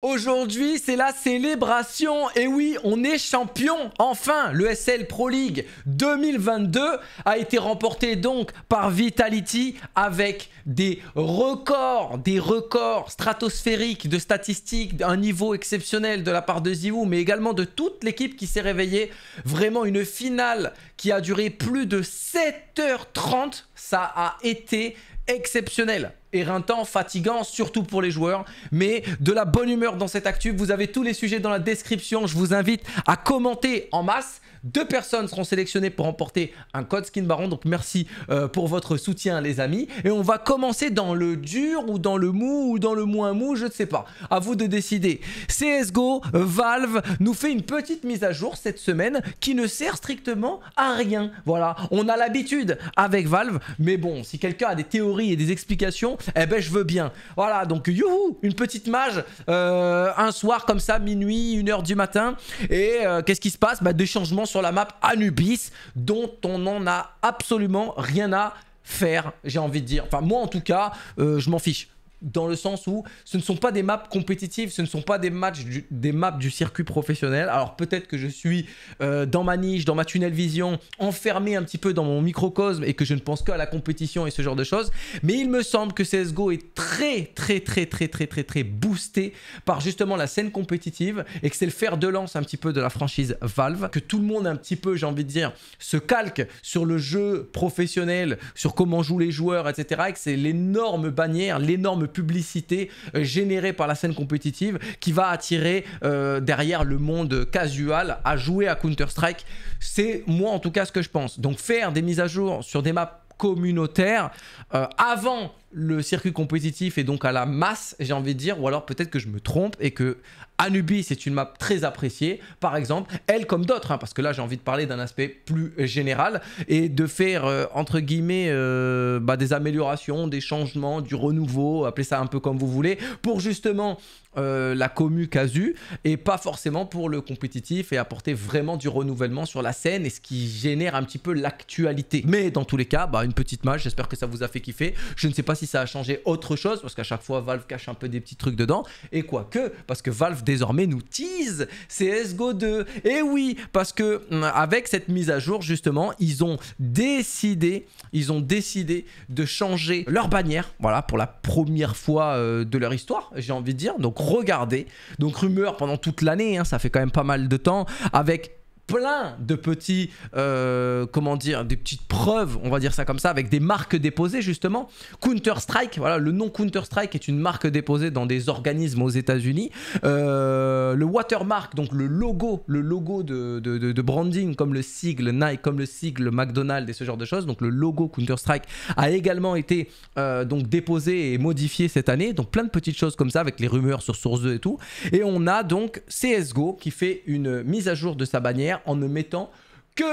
Aujourd'hui, c'est la célébration. Et oui, on est champion. Enfin, le SL Pro League 2022 a été remporté donc par Vitality avec des records, des records stratosphériques de statistiques, un niveau exceptionnel de la part de Ziwu, mais également de toute l'équipe qui s'est réveillée. Vraiment une finale qui a duré plus de 7h30. Ça a été exceptionnel éreintant, fatigant, surtout pour les joueurs, mais de la bonne humeur dans cette actu. Vous avez tous les sujets dans la description. Je vous invite à commenter en masse. Deux personnes seront sélectionnées pour emporter un code skin baron. Donc merci euh, pour votre soutien les amis. Et on va commencer dans le dur ou dans le mou ou dans le moins mou, je ne sais pas. À vous de décider. CSGO, Valve nous fait une petite mise à jour cette semaine qui ne sert strictement à rien. Voilà, on a l'habitude avec Valve, mais bon, si quelqu'un a des théories et des explications, eh ben je veux bien. Voilà, donc youhou, une petite mage, euh, un soir comme ça, minuit, une heure du matin. Et euh, qu'est-ce qui se passe bah, Des changements sur la map Anubis dont on n'en a absolument rien à faire, j'ai envie de dire. Enfin, moi en tout cas, euh, je m'en fiche dans le sens où ce ne sont pas des maps compétitives, ce ne sont pas des matchs, des maps du circuit professionnel. Alors peut-être que je suis euh, dans ma niche, dans ma tunnel vision, enfermé un petit peu dans mon microcosme et que je ne pense qu'à la compétition et ce genre de choses. Mais il me semble que CSGO est très, très, très, très, très, très, très boosté par justement la scène compétitive et que c'est le fer de lance un petit peu de la franchise Valve, que tout le monde un petit peu, j'ai envie de dire, se calque sur le jeu professionnel, sur comment jouent les joueurs, etc. Et que c'est l'énorme bannière, l'énorme publicité euh, générée par la scène compétitive qui va attirer euh, derrière le monde casual à jouer à Counter-Strike. C'est moi en tout cas ce que je pense. Donc faire des mises à jour sur des maps communautaires euh, avant le circuit compétitif et donc à la masse, j'ai envie de dire, ou alors peut-être que je me trompe et que Anubis c'est une map très appréciée, par exemple, elle comme d'autres, hein, parce que là j'ai envie de parler d'un aspect plus euh, général et de faire euh, entre guillemets euh, bah, des améliorations, des changements, du renouveau, appelez ça un peu comme vous voulez, pour justement la commu casu et pas forcément pour le compétitif et apporter vraiment du renouvellement sur la scène et ce qui génère un petit peu l'actualité. Mais dans tous les cas, bah, une petite match, j'espère que ça vous a fait kiffer. Je ne sais pas si ça a changé autre chose parce qu'à chaque fois Valve cache un peu des petits trucs dedans et quoi que, parce que Valve désormais nous tease CSGO 2. Et eh oui, parce que mm, avec cette mise à jour, justement, ils ont décidé, ils ont décidé de changer leur bannière, voilà, pour la première fois euh, de leur histoire, j'ai envie de dire. Donc regardez, donc rumeur pendant toute l'année, hein, ça fait quand même pas mal de temps, avec plein de petits, euh, comment dire, des petites preuves, on va dire ça comme ça, avec des marques déposées justement. Counter-Strike, voilà, le nom Counter-Strike est une marque déposée dans des organismes aux États-Unis. Euh, le watermark, donc le logo, le logo de, branding, comme le sigle Nike, comme le sigle McDonald's et ce genre de choses. Donc le logo Counter-Strike a également été euh, donc déposé et modifié cette année. Donc plein de petites choses comme ça, avec les rumeurs sur Source 2 et tout. Et on a donc CSGO qui fait une mise à jour de sa bannière en ne mettant que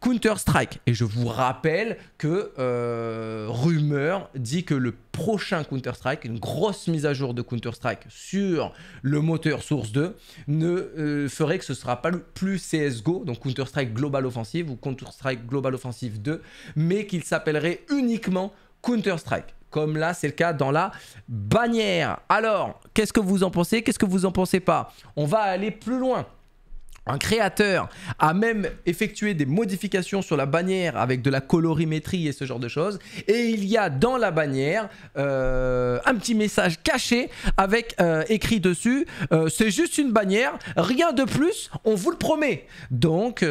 Counter-Strike. Et je vous rappelle que euh, rumeur dit que le prochain Counter-Strike, une grosse mise à jour de Counter-Strike sur le moteur Source 2, ne euh, ferait que ce ne sera pas plus CSGO, donc Counter-Strike Global Offensive ou Counter-Strike Global Offensive 2, mais qu'il s'appellerait uniquement Counter-Strike comme là c'est le cas dans la bannière. Alors, qu'est-ce que vous en pensez Qu'est-ce que vous en pensez pas On va aller plus loin un créateur a même effectué des modifications sur la bannière avec de la colorimétrie et ce genre de choses. Et il y a dans la bannière euh, un petit message caché avec euh, écrit dessus euh, c'est juste une bannière, rien de plus, on vous le promet. Donc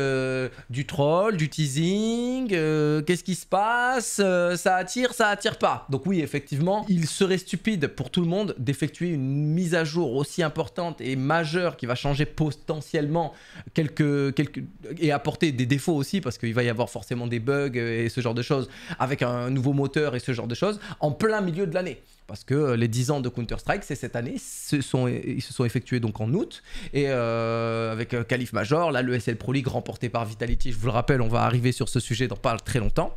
du troll, du teasing, qu'est-ce qui se passe Ça attire, ça attire pas. Donc oui, effectivement, il serait stupide pour tout le monde d'effectuer une mise à jour aussi importante et majeure qui va changer potentiellement et apporter des défauts aussi, parce qu'il va y avoir forcément des bugs et ce genre de choses, avec un nouveau moteur et ce genre de choses, en plein milieu de l'année. Parce que les 10 ans de Counter-Strike, c'est cette année, sont, ils se sont effectués donc en août, et euh, avec euh, Calif Major, là le SL Pro League remporté par Vitality, je vous le rappelle, on va arriver sur ce sujet dans pas très longtemps.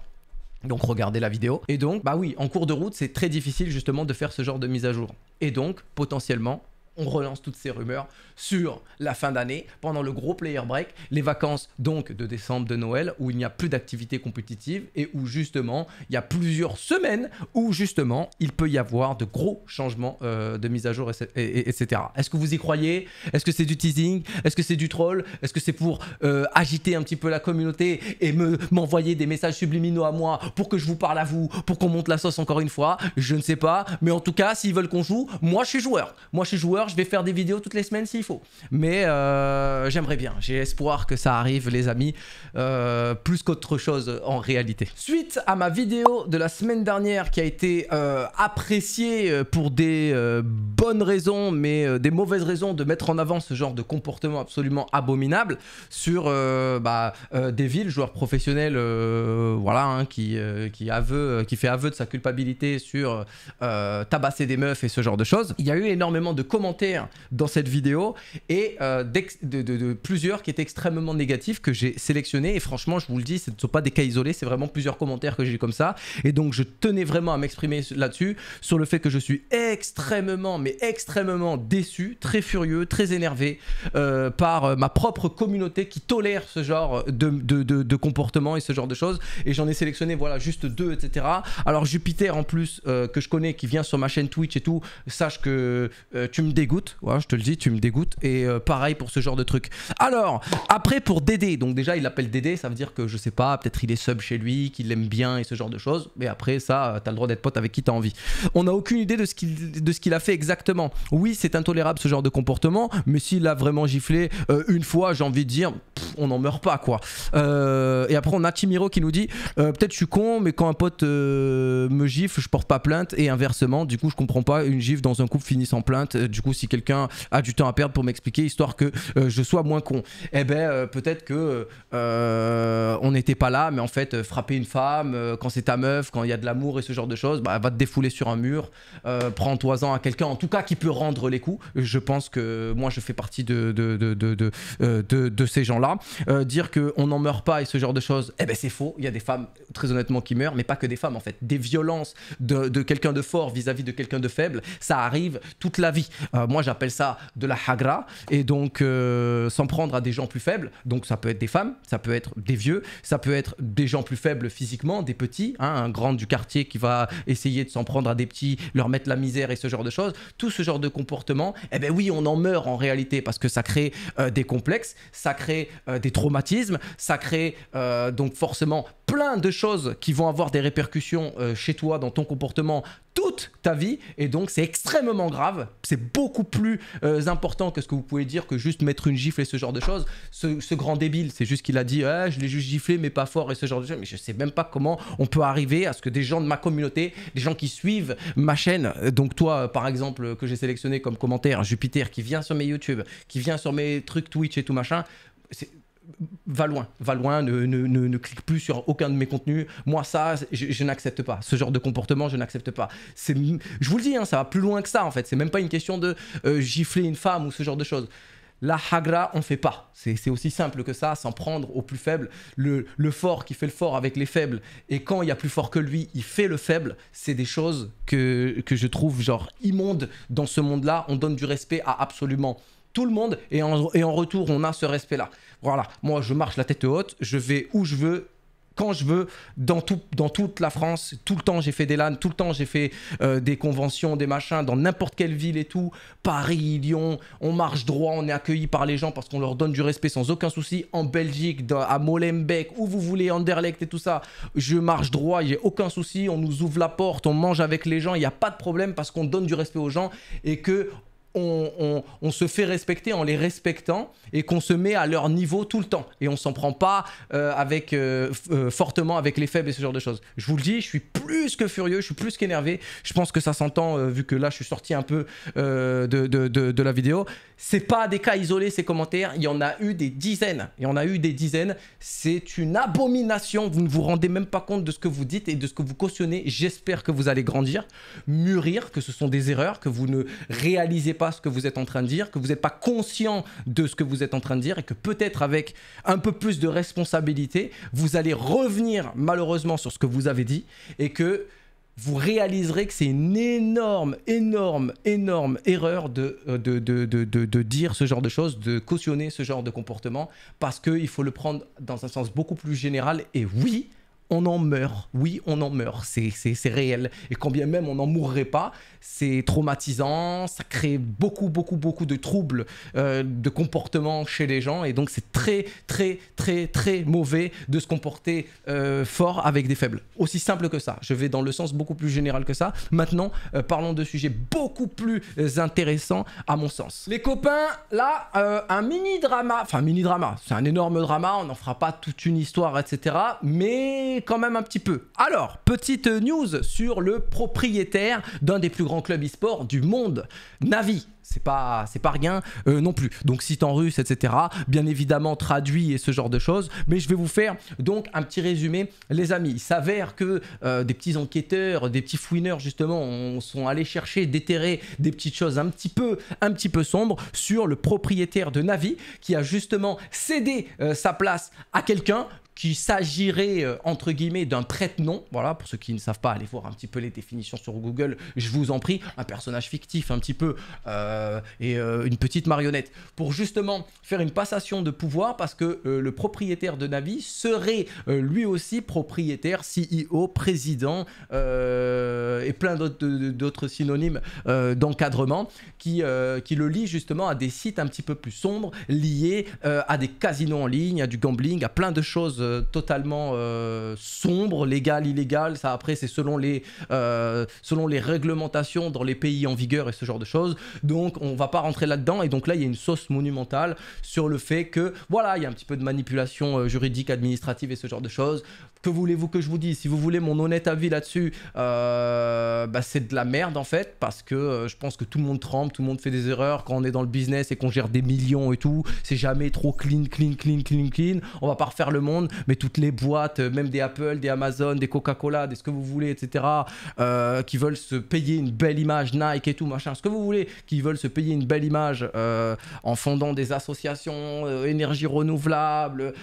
Donc regardez la vidéo. Et donc, bah oui, en cours de route, c'est très difficile justement de faire ce genre de mise à jour. Et donc, potentiellement, on relance toutes ces rumeurs sur la fin d'année, pendant le gros player break, les vacances donc de décembre, de Noël, où il n'y a plus d'activité compétitive et où justement il y a plusieurs semaines où justement il peut y avoir de gros changements euh, de mise à jour, etc. Est-ce que vous y croyez Est-ce que c'est du teasing Est-ce que c'est du troll Est-ce que c'est pour euh, agiter un petit peu la communauté et m'envoyer des messages subliminaux à moi pour que je vous parle à vous, pour qu'on monte la sauce encore une fois Je ne sais pas, mais en tout cas, s'ils veulent qu'on joue, moi je suis joueur. Moi je suis joueur, je vais faire des vidéos toutes les semaines mais euh, j'aimerais bien. J'ai espoir que ça arrive, les amis, euh, plus qu'autre chose en réalité. Suite à ma vidéo de la semaine dernière qui a été euh, appréciée pour des bonnes raisons, mais des mauvaises raisons de mettre en avant ce genre de comportement absolument abominable sur bah, des villes, joueurs professionnels, voilà, hein, qui, qui, qui fait aveu de sa culpabilité sur tabasser des meufs et ce genre de choses. Il y a eu énormément de commentaires dans cette vidéo et euh, de, plusieurs qui étaient extrêmement négatifs que j'ai sélectionnés. Et franchement, je vous le dis, ce ne sont pas des cas isolés, c'est vraiment plusieurs commentaires que j'ai comme ça. Et donc, je tenais vraiment à m'exprimer là-dessus, sur le fait que je suis extrêmement, mais extrêmement déçu, très furieux, très énervé euh, par euh, ma propre communauté qui tolère ce genre de, de, comportement et ce genre de choses. Et j'en ai sélectionné, voilà, juste deux, etc. Alors, Jupiter, en plus, que je connais, qui vient sur ma chaîne Twitch et tout, sache que tu me dégoûtes. je te le dis, tu me dégoûtes et euh, pareil pour ce genre de truc. Alors, après pour Dédé, donc déjà il l'appelle Dédé, ça veut dire que je sais pas, peut-être il est sub chez lui, qu'il l'aime bien et ce genre de choses. Mais après ça, t'as le droit d'être pote avec qui t'as envie. On n'a aucune idée de ce qu'il qu'il a fait exactement. Oui, c'est intolérable ce genre de comportement, mais s'il a vraiment giflé euh, une fois, j'ai envie de dire, on n'en meurt pas quoi. Euh, et après on a Timiro qui nous dit, peut-être je suis con, mais quand un pote me gifle, je porte pas plainte et inversement, du coup je comprends pas une gifle dans un couple sans plainte. Du coup, si quelqu'un a du temps à perdre, pour m'expliquer, histoire que euh, je sois moins con. Eh ben, euh, peut-être que euh, on n'était pas là, mais en fait, frapper une femme, quand c'est ta meuf, quand il y a de l'amour et ce genre de choses, bah, va te défouler sur un mur, prends-toi-en à quelqu'un, en tout cas, qui peut rendre les coups. Je pense que moi, je fais partie de, de, de, de, de, ces gens-là. dire qu'on n'en meurt pas et ce genre de choses, eh ben, c'est faux. Il y a des femmes, très honnêtement, qui meurent, mais pas que des femmes, en fait. Des violences de, de quelqu'un de fort vis-à-vis -vis de quelqu'un de faible, ça arrive toute la vie. moi, j'appelle ça de la hagra et donc euh, s'en prendre à des gens plus faibles. Donc ça peut être des femmes, ça peut être des vieux, ça peut être des gens plus faibles physiquement, des petits, hein, un grand du quartier qui va essayer de s'en prendre à des petits, leur mettre la misère et ce genre de choses. Tout ce genre de comportement, eh ben oui, on en meurt en réalité parce que ça crée euh, des complexes, ça crée euh, des traumatismes, ça crée donc forcément plein de choses qui vont avoir des répercussions euh, chez toi, dans ton comportement, toute ta vie. Et donc, c'est extrêmement grave. C'est beaucoup plus euh, important que ce que vous pouvez dire que juste mettre une gifle et ce genre de choses. Ce, grand débile, c'est juste qu'il a dit Je l'ai juste giflé, mais pas fort et ce genre de choses. Mais je sais même pas comment on peut arriver à ce que des gens de ma communauté, des gens qui suivent ma chaîne, euh, donc toi, par exemple, que j'ai sélectionné comme commentaire, Jupiter, qui vient sur mes YouTube, qui vient sur mes trucs Twitch et tout machin, c'est va loin, va loin, ne, ne, ne, clique plus sur aucun de mes contenus. Moi, ça, je, n'accepte pas. Ce genre de comportement, je n'accepte pas. je vous le dis, hein, ça va plus loin que ça en fait. C'est même pas une question de euh, gifler une femme ou ce genre de choses. La hagra, on ne fait pas. C'est aussi simple que ça, s'en prendre au plus faible. Le, fort qui fait le fort avec les faibles, et quand il y a plus fort que lui, il fait le faible. C'est des choses que, que je trouve genre immondes dans ce monde-là. On donne du respect à absolument tout le monde et en, retour on a ce respect là. Voilà, moi je marche la tête haute, je vais où je veux, quand je veux, dans, toute la France. Tout le temps, j'ai fait des LAN, tout le temps, j'ai fait euh, des conventions, des machins, dans n'importe quelle ville et tout. Paris, Lyon, on marche droit, on est accueilli par les gens parce qu'on leur donne du respect sans aucun souci. En Belgique, à Molenbeek, où vous voulez, Anderlecht et tout ça, je marche droit, a aucun souci. On nous ouvre la porte, on mange avec les gens, il n'y a pas de problème parce qu'on donne du respect aux gens et que on, se fait respecter en les respectant et qu'on se met à leur niveau tout le temps. Et on s'en prend pas euh, avec, euh, euh, fortement avec les faibles et ce genre de choses. Je vous le dis, je suis plus que furieux, je suis plus qu'énervé. Je pense que ça s'entend vu que là je suis sorti un peu de la vidéo. C'est pas des cas isolés ces commentaires, il y en a eu des dizaines. Il y en a eu des dizaines. C'est une abomination, vous ne vous rendez même pas compte de ce que vous dites et de ce que vous cautionnez. J'espère que vous allez grandir, mûrir, que ce sont des erreurs, que vous ne réalisez pas ce que vous êtes en train de dire, que vous n'êtes pas conscient de ce que vous êtes en train de dire et que peut-être avec un peu plus de responsabilité, vous allez revenir malheureusement sur ce que vous avez dit et que vous réaliserez que c'est une énorme, énorme, énorme erreur euh, de, dire ce genre de choses, de cautionner ce genre de comportement, parce qu'il faut le prendre dans un sens beaucoup plus général. Et oui, on en meurt. Oui, on en meurt. C'est réel. Et quand bien même on n'en mourrait pas, c'est traumatisant. Ça crée beaucoup, beaucoup, beaucoup de troubles euh, de comportement chez les gens. Et donc, c'est très, très, très, très mauvais de se comporter euh, fort avec des faibles. Aussi simple que ça. Je vais dans le sens beaucoup plus général que ça. Maintenant, euh, parlons de sujets beaucoup plus intéressants à mon sens. Les copains, là, un mini drama. Enfin, mini drama. C'est un énorme drama. On n'en fera pas toute une histoire, etc. Mais quand même un petit peu. Alors, petite news sur le propriétaire d'un des plus grands clubs e-sport du monde, Navi c'est pas c'est pas rien euh, non plus. Donc site en russe, etc. Bien évidemment traduit et ce genre de choses. Mais je vais vous faire donc un petit résumé, les amis. Il s'avère que euh, des petits enquêteurs, des petits fouineurs justement, sont allés chercher, déterrer des petites choses un petit peu un petit peu sombres sur le propriétaire de Navi qui a justement cédé euh, sa place à quelqu'un qui s'agirait euh, entre guillemets d'un traitement nom voilà, pour ceux qui ne savent pas, aller voir un petit peu les définitions sur Google, je vous en prie, un personnage fictif un petit peu, euh, et euh, une petite marionnette, pour justement faire une passation de pouvoir, parce que le propriétaire de Navi serait lui aussi propriétaire, CEO, président, et plein d'autres synonymes d'encadrement, qui, qui le lie justement à des sites un petit peu plus sombres, liés à des casinos en ligne, à du gambling, à plein de choses euh, totalement euh, sombre, légal, illégal. Ça, après, c'est selon, les, euh, selon les réglementations dans les pays en vigueur et ce genre de choses. Donc, on va pas rentrer là-dedans. Et donc là, il y a une sauce monumentale sur le fait que, voilà, il y a un petit peu de manipulation juridique, administrative et ce genre de choses. Que voulez-vous que je vous dise Si vous voulez mon honnête avis là-dessus, bah, c'est de la merde en fait, parce que je pense que tout le monde trempe, tout le monde fait des erreurs quand on est dans le business et qu'on gère des millions et tout. C'est jamais trop clean, clean, clean, clean, clean. On va pas refaire le monde mais toutes les boîtes, euh, même des Apple, des Amazon, des Coca-Cola, des ce que vous voulez, etc., euh, qui veulent se payer une belle image, Nike et tout, machin, ce que vous voulez, qui veulent se payer une belle image euh, en fondant des associations, énergie renouvelable,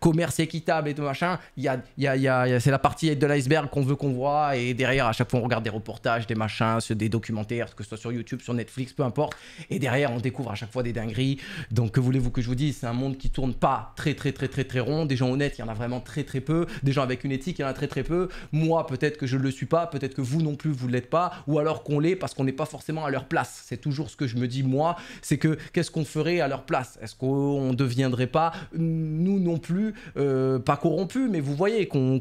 commerce équitable et tout, machin, y a, y a, y a, c'est la partie de l'iceberg qu'on veut qu'on voit, et derrière, à chaque fois, on regarde des reportages, des machins, des documentaires, que ce soit sur YouTube, sur Netflix, peu importe, et derrière, on découvre à chaque fois des dingueries. Donc, que voulez-vous que je vous dise, c'est un monde qui tourne pas très, très, très, très, très rond honnête, honnêtes, il y en a vraiment très très peu. Des gens avec une éthique, il y en a très très peu. Moi, peut-être que je ne le suis pas, peut-être que vous non plus, vous ne l'êtes pas, ou alors qu'on l'est parce qu'on n'est pas forcément à leur place. C'est toujours ce que je me dis moi, c'est que qu'est-ce qu'on ferait à leur place Est-ce qu'on ne deviendrait pas, nous non plus, euh, pas corrompus, mais vous voyez qu'on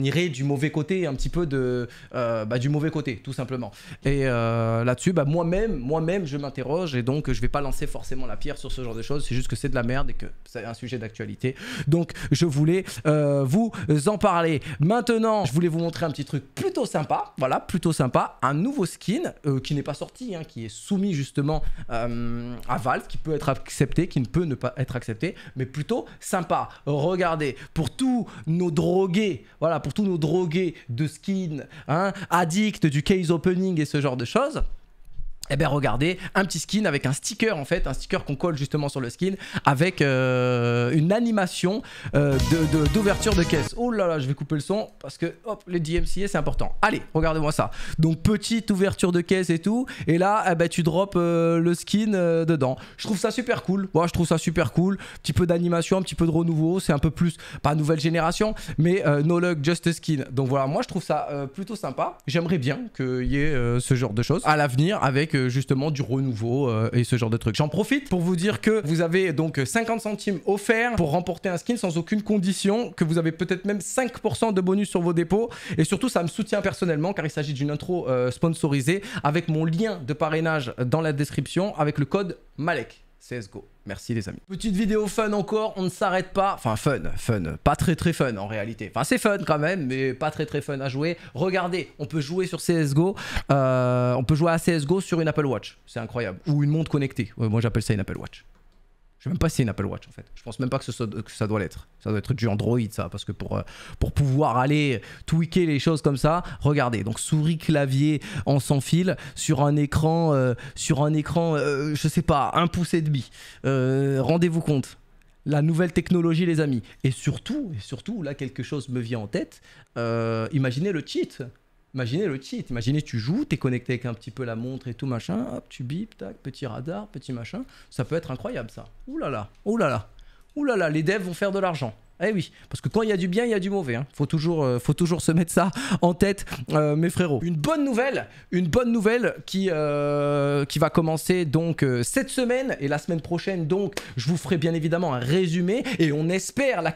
irait du mauvais côté, un petit peu de, euh, bah, du mauvais côté, tout simplement. Et euh, là-dessus, bah, moi-même, moi-même, je m'interroge et donc je ne vais pas lancer forcément la pierre sur ce genre de choses. C'est juste que c'est de la merde et que c'est un sujet d'actualité. Donc je voulais euh, vous en parler. Maintenant, je voulais vous montrer un petit truc plutôt sympa. Voilà, plutôt sympa. Un nouveau skin euh, qui n'est pas sorti, hein, qui est soumis justement euh, à Valve, qui peut être accepté, qui ne peut ne pas être accepté, mais plutôt sympa. Regardez, pour tous nos drogués, voilà, pour tous nos drogués de skins, hein, addicts du case opening et ce genre de choses eh bien regardez, un petit skin avec un sticker en fait, un sticker qu'on colle justement sur le skin avec euh, une animation euh, de d'ouverture de, caisse. Oh là là, je vais couper le son parce que hop, le DMCA c'est important. Allez, regardez-moi ça. Donc petite ouverture de caisse et tout, et là eh ben, tu drops euh, le skin dedans. Je trouve ça super cool, moi je trouve ça super cool. Petit peu d'animation, un petit peu de renouveau, c'est un peu plus, pas nouvelle génération, mais no luck, just skin. Donc voilà, moi je trouve ça plutôt sympa. J'aimerais bien qu'il y ait ce genre de choses à l'avenir avec justement du renouveau euh, et ce genre de trucs. J'en profite pour vous dire que vous avez donc 50 centimes offerts pour remporter un skin sans aucune condition, que vous avez peut-être même 5% de bonus sur vos dépôts. Et surtout, ça me soutient personnellement car il s'agit d'une intro euh, sponsorisée avec mon lien de parrainage dans la description avec le code Malek. CSGO. Merci les amis. Petite vidéo fun encore, on ne s'arrête pas. Enfin fun, fun, pas très très fun en réalité. Enfin c'est fun quand même, mais pas très très fun à jouer. Regardez, on peut jouer sur CSGO, euh, on peut jouer à CSGO sur une Apple Watch. C'est incroyable. Ou une montre connectée. Euh, moi j'appelle ça une Apple Watch même pas si c'est une Apple Watch en fait. Je pense même pas que, ça doit l'être. Ça doit être du Android ça, parce que pour, euh, pour pouvoir aller tweaker les choses comme ça, regardez, donc souris clavier en sans fil sur un écran, euh, sur un écran, euh, je sais pas, un pouce et demi. Rendez-vous compte. La nouvelle technologie, les amis. Et surtout, et surtout, là, quelque chose me vient en tête. imaginez le cheat Imaginez le cheat, imaginez tu joues, tu es connecté avec un petit peu la montre et tout machin, hop, tu bip, tac, petit radar, petit machin, ça peut être incroyable ça. Ouh là là, là là, ouh là là, les devs vont faire de l'argent. Eh oui, parce que quand il y a du bien, il y a du mauvais. Il hein. Faut, toujours, euh, faut toujours se mettre ça en tête, euh, mes frérots. Une bonne nouvelle, une bonne nouvelle qui, euh, qui va commencer donc cette semaine et la semaine prochaine. Donc, je vous ferai bien évidemment un résumé et on espère la,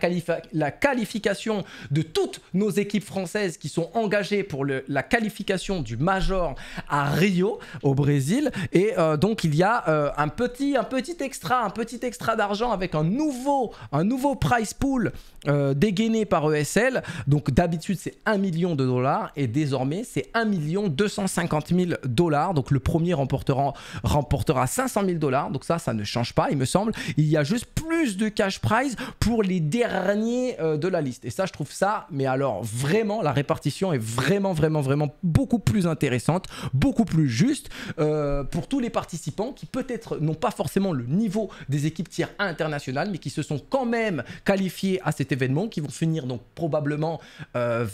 la qualification de toutes nos équipes françaises qui sont engagées pour la qualification du Major à Rio, au Brésil. Et donc, il y a un, petit, un petit extra, un petit extra d'argent avec un nouveau, un nouveau pool euh, dégainé par ESL. Donc d'habitude c'est 1 million de dollars et désormais c'est 1 million 250 000 dollars. Donc le premier remportera, remportera 500 000 dollars. Donc ça, ça ne change pas il me semble. Il y a juste plus de cash prize pour les derniers euh, de la liste. Et ça je trouve ça, mais alors vraiment la répartition est vraiment vraiment vraiment beaucoup plus intéressante, beaucoup plus juste euh, pour tous les participants qui peut-être n'ont pas forcément le niveau des équipes tiers internationales mais qui se sont quand même qualifiés à cet événement, qui vont finir donc probablement 20e, euh,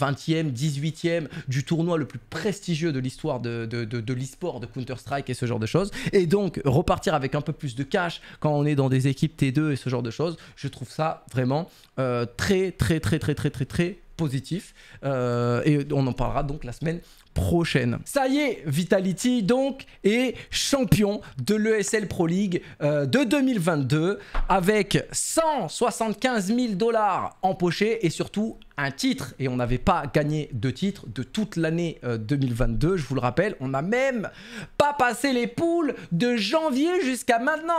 18e du tournoi le plus prestigieux de l'histoire de, de, de, de l'e-sport, de Counter-Strike et ce genre de choses. Et donc repartir avec un peu plus de cash quand on est dans des équipes T2 et ce genre de choses, je trouve ça vraiment euh, très, très, très, très, très, très, très positif. Euh, et on en parlera donc la semaine prochaine. Ça y est, Vitality donc est champion de l'ESL Pro League euh, de 2022 avec 175 000 dollars empochés et surtout un titre et on n'avait pas gagné de titre de toute l'année 2022, euh, je vous le rappelle. On n'a même pas passé les poules de janvier jusqu'à maintenant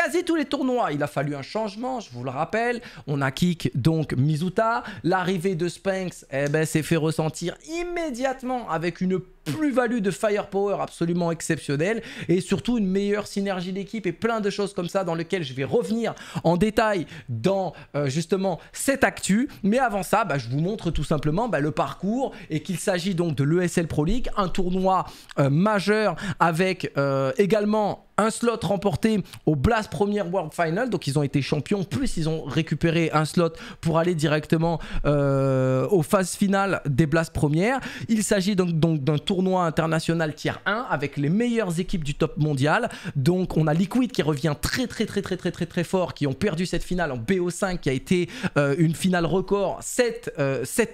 quasi tous les tournois, il a fallu un changement, je vous le rappelle. On a kick donc Mizuta. L'arrivée de Spanks, eh ben, s'est fait ressentir immédiatement avec une plus-value de firepower absolument exceptionnelle et surtout une meilleure synergie d'équipe et plein de choses comme ça dans lequel je vais revenir en détail dans euh, justement cette actu. Mais avant ça, bah, je vous montre tout simplement bah, le parcours et qu'il s'agit donc de l'ESL Pro League, un tournoi euh, majeur avec euh, également un slot remporté au Blast Premier World Final. Donc ils ont été champions, plus ils ont récupéré un slot pour aller directement aux phases finales des Blast Premières. Il s'agit donc d'un donc tournoi tournoi international tier 1 avec les meilleures équipes du top mondial. Donc on a Liquid qui revient très très très très très très très fort, qui ont perdu cette finale en BO5 qui a été euh, une finale record, 7, 7h35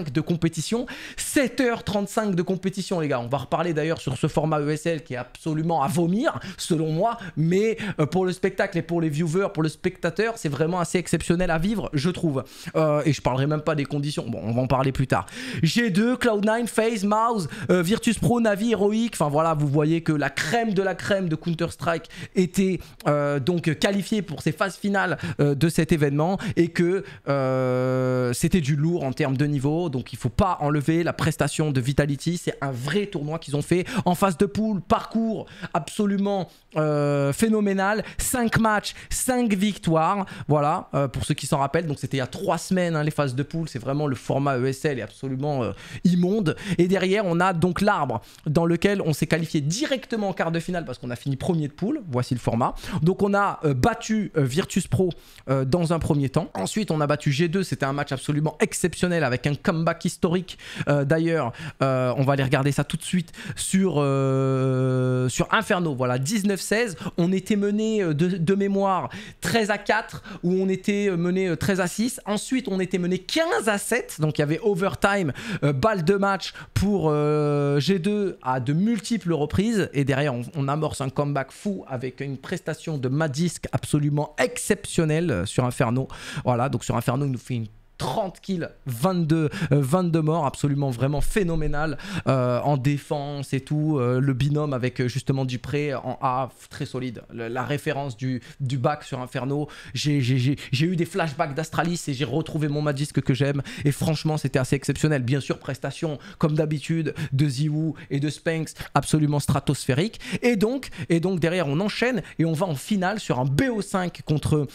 euh, de compétition. 7h35 de compétition les gars, on va reparler d'ailleurs sur ce format ESL qui est absolument à vomir selon moi, mais euh, pour le spectacle et pour les viewers, pour le spectateur, c'est vraiment assez exceptionnel à vivre je trouve. et je parlerai même pas des conditions, bon on va en parler plus tard. G2, Cloud9, FaZe, Mouse, euh, Virtus Pro, Navi, Heroic, enfin voilà, vous voyez que la crème de la crème de Counter-Strike était euh, donc qualifiée pour ces phases finales euh, de cet événement et que c'était du lourd en termes de niveau. Donc il ne faut pas enlever la prestation de Vitality. C'est un vrai tournoi qu'ils ont fait en phase de poule, parcours absolument phénoménal. 5 matchs, 5 victoires. Voilà, pour ceux qui s'en rappellent. Donc c'était il y a 3 semaines hein, les phases de poule. C'est vraiment le format ESL est absolument immonde. Et derrière, on a donc l'arbre dans lequel on s'est qualifié directement en quart de finale parce qu'on a fini premier de poule. Voici le format. Donc on a euh, battu euh, Virtus Pro euh, dans un premier temps. Ensuite on a battu G2. C'était un match absolument exceptionnel avec un comeback historique. D'ailleurs, on va aller regarder ça tout de suite sur, sur Inferno. Voilà, 19-16. On était mené de, mémoire 13 à 4 où on était mené 13 à 6. Ensuite on était mené 15 à 7. Donc il y avait overtime, balle de match pour... Euh, G2 à de multiples reprises. Et derrière, on, amorce un comeback fou avec une prestation de Madisk absolument exceptionnelle euh, sur Inferno. Voilà, donc sur Inferno, il nous fait une 30 kills, 22, 22 euh, morts, absolument vraiment phénoménal euh, en défense et tout. Euh, le binôme avec justement Dupré en A, très solide. la référence du, du bac sur Inferno. J'ai eu des flashbacks d'Astralis et j'ai retrouvé mon Madisque que j'aime. Et franchement, c'était assez exceptionnel. Bien sûr, prestation, comme d'habitude, de Ziwu et de Spanx, absolument stratosphérique. Et donc, et donc, derrière, on enchaîne et on va en finale sur un BO5 contre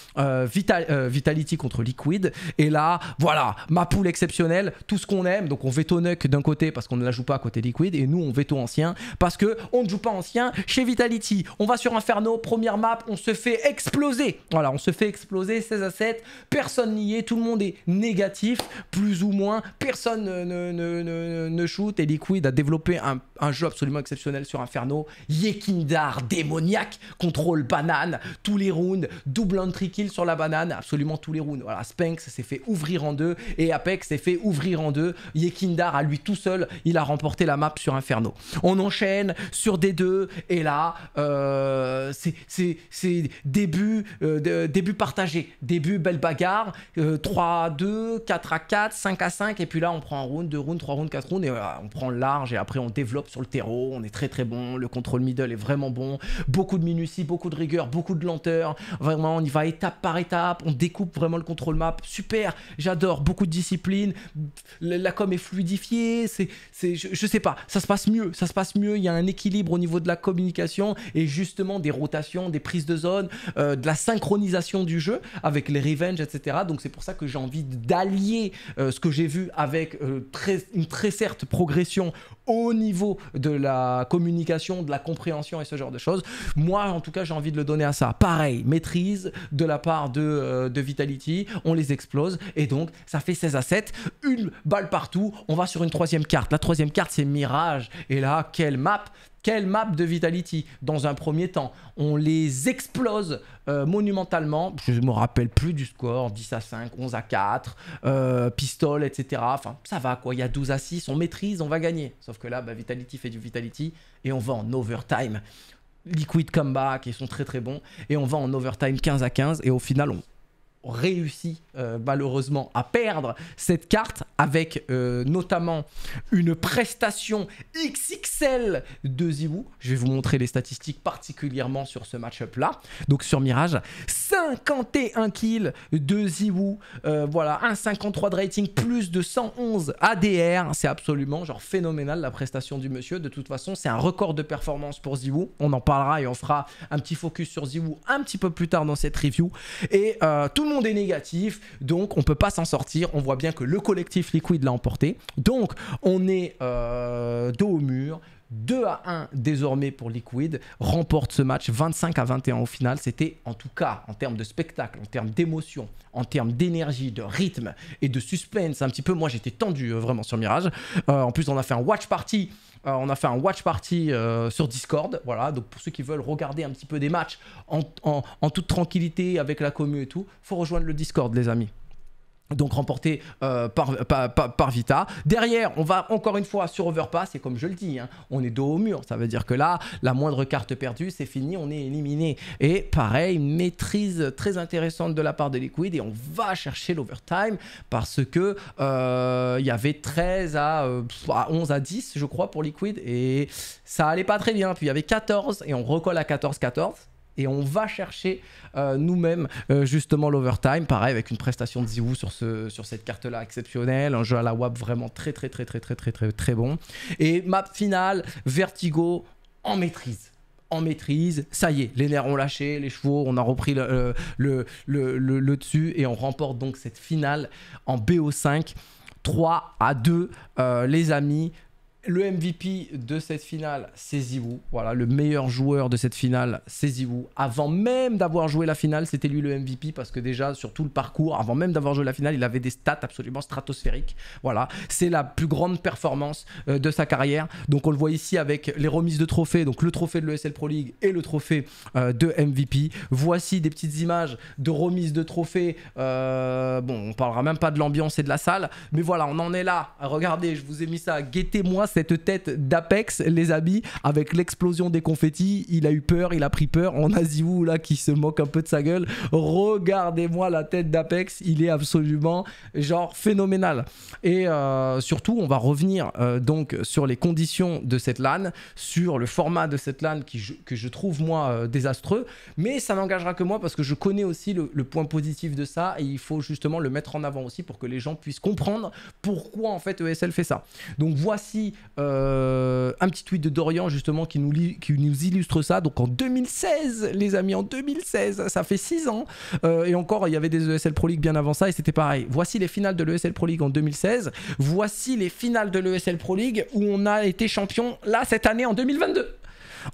Vitality contre Liquid. Et là, voilà, ma poule exceptionnelle, tout ce qu'on aime. Donc on veto Nuck d'un côté parce qu'on ne la joue pas à côté Liquid et nous on veto ancien parce que on ne joue pas ancien chez Vitality. On va sur Inferno, première map, on se fait exploser. Voilà, on se fait exploser 16 à 7, personne n'y est, tout le monde est négatif, plus ou moins, personne ne, ne, shoot et Liquid a développé un, jeu absolument exceptionnel sur Inferno. Yekindar démoniaque, contrôle banane, tous les rounds, double entry kill sur la banane, absolument tous les rounds. Voilà, Spenks s'est fait ouvrir en deux et Apex s'est fait ouvrir en deux. Yekindar à lui tout seul, il a remporté la map sur Inferno. On enchaîne sur des 2 et là, euh, c'est début, début euh, partagé, début belle bagarre, euh, 3 à 2, 4 à 4, 5 à 5 et puis là on prend un round, deux rounds, trois rounds, quatre rounds et on prend large et après on développe sur le terreau, on est très très bon, le contrôle middle est vraiment bon, beaucoup de minutie, beaucoup de rigueur, beaucoup de lenteur, vraiment on y va étape par étape, on découpe vraiment le contrôle map, super, j'adore beaucoup de discipline, la com est fluidifiée, c'est, je, sais pas, ça se passe mieux, ça se passe mieux, il y a un équilibre au niveau de la communication et justement des rotations, des prises de zone, euh, de la synchronisation du jeu avec les revenge, etc. Donc c'est pour ça que j'ai envie d'allier euh, ce que j'ai vu avec euh, très, une très certe progression au niveau de la communication, de la compréhension et ce genre de choses. Moi, en tout cas, j'ai envie de le donner à ça. Pareil, maîtrise de la part de, de Vitality, on les explose et donc donc ça fait 16 à 7. Une balle partout. On va sur une troisième carte. La troisième carte, c'est Mirage. Et là, quelle map quelle map de Vitality dans un premier temps. On les explose euh, monumentalement. Je ne me rappelle plus du score, 10 à 5, 11 à 4, euh, etc. Enfin, ça va quoi, il y a 12 à 6, on maîtrise, on va gagner. Sauf que là, bah, Vitality fait du Vitality et on va en overtime. Liquid comeback, ils sont très très bons. Et on va en overtime 15 à 15 et au final, on, réussi euh, malheureusement à perdre cette carte avec euh, notamment une prestation XXL de Ziwu. Je vais vous montrer les statistiques particulièrement sur ce match-up là. Donc sur Mirage, 51 kills de Ziwu. Euh, voilà, un 53 de rating, plus de 111 ADR. C'est absolument genre phénoménal la prestation du monsieur. De toute façon, c'est un record de performance pour ZywOo, On en parlera et on fera un petit focus sur ZywOo un petit peu plus tard dans cette review. Et euh, tout le monde est négatif, donc on peut pas s'en sortir. On voit bien que le collectif Liquid l'a emporté. Donc, on est euh, dos au mur. 2 à 1 désormais pour Liquid, remporte ce match 25 à 21 au final. C'était en tout cas en termes de spectacle, en termes d'émotion, en termes d'énergie, de rythme et de suspense. Un petit peu, moi j'étais tendu euh, vraiment sur Mirage. Euh, en plus, on a fait un watch party. on a fait un watch party sur Discord, voilà. Donc pour ceux qui veulent regarder un petit peu des matchs en, en toute tranquillité avec la commu et tout, faut rejoindre le Discord, les amis donc remporté euh, par, Vita. Derrière, on va encore une fois sur Overpass, et comme je le dis, hein, on est dos au mur. Ça veut dire que là, la moindre carte perdue, c'est fini, on est éliminé. Et pareil, maîtrise très intéressante de la part de Liquid, et on va chercher l'overtime, parce que euh, il y avait 13 à, euh, à, 11 à 10, je crois, pour Liquid, et ça allait pas très bien. Puis il y avait 14, et on recolle à 14-14 et on va chercher euh, nous-mêmes euh, justement l'overtime. Pareil avec une prestation de Ziwoo sur, ce, sur cette carte-là exceptionnelle, un jeu à la WAP vraiment très très très très très très très très bon. Et map finale, Vertigo en maîtrise en maîtrise, ça y est, les nerfs ont lâché, les chevaux, on a repris le, euh, le, dessus et on remporte donc cette finale en BO5. 3 à 2, les amis, le MVP de cette finale, c'est vous Voilà, le meilleur joueur de cette finale, c'est vous Avant même d'avoir joué la finale, c'était lui le MVP parce que déjà sur tout le parcours, avant même d'avoir joué la finale, il avait des stats absolument stratosphériques. Voilà, c'est la plus grande performance euh, de sa carrière. Donc on le voit ici avec les remises de trophées, donc le trophée de l'ESL Pro League et le trophée euh, de MVP. Voici des petites images de remises de trophées. Euh, bon, on parlera même pas de l'ambiance et de la salle, mais voilà, on en est là. Regardez, je vous ai mis ça. Guettez-moi ça cette tête d'Apex, les amis, avec l'explosion des confettis. Il a eu peur, il a pris peur. En a là qui se moque un peu de sa gueule. Regardez-moi la tête d'Apex, il est absolument genre phénoménal. Et euh, surtout, on va revenir euh, donc sur les conditions de cette LAN, sur le format de cette LAN qui que je trouve moi euh, désastreux, mais ça n'engagera que moi parce que je connais aussi le, point positif de ça et il faut justement le mettre en avant aussi pour que les gens puissent comprendre pourquoi en fait ESL fait ça. Donc voici euh, un petit tweet de Dorian justement qui nous, illustre ça. Donc en 2016, les amis, en 2016, ça fait 6 ans. Euh, et encore, il y avait des ESL Pro League bien avant ça et c'était pareil. Voici les finales de l'ESL Pro League en 2016. Voici les finales de l'ESL Pro League où on a été champion là cette année en 2022.